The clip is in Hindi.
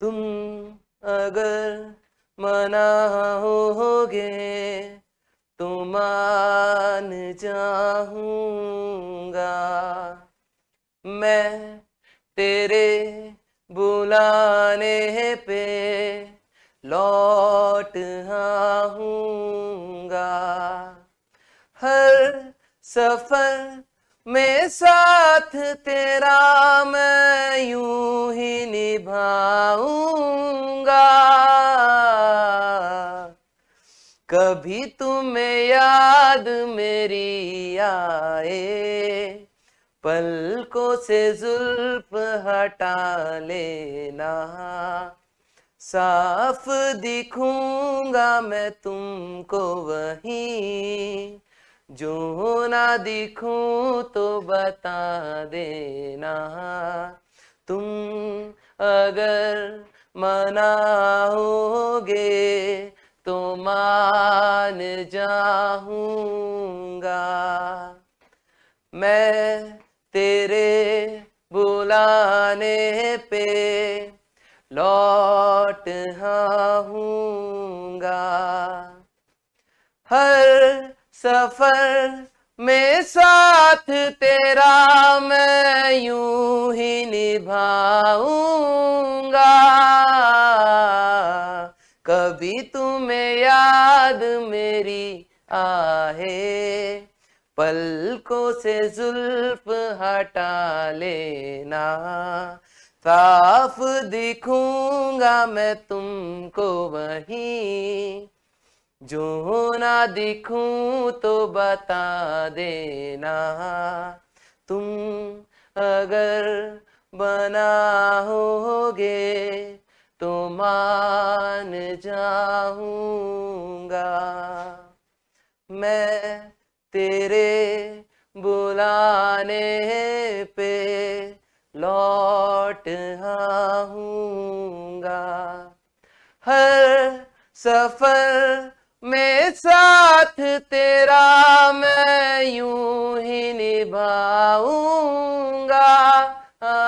तुम अगर मना होगे तो मान जाऊंगा मैं तेरे बुलाने पे लौट आऊंगा हर सफर में साथ तेरा मैं यूं कभी तुम्हें याद मेरी आए पलकों से जुल्फ हटा लेना साफ दिखूंगा मैं तुमको वही जो ना दिखू तो बता देना तुम अगर मना होगे तो मान जाऊंगा मैं तेरे बुलाने पे लौट आऊंगा हर सफर में साथ तेरा मैं यूं ही निभाऊ याद मेरी आहे पलकों से जुल्फ हटा लेना साफ दिखूंगा मैं तुमको वही जो ना दिखूं तो बता देना तुम अगर बना होगे तो मान जाऊंगा मैं तेरे बुलाने पे लौट आऊंगा हर सफर में साथ तेरा मैं यूं ही निभाऊंगा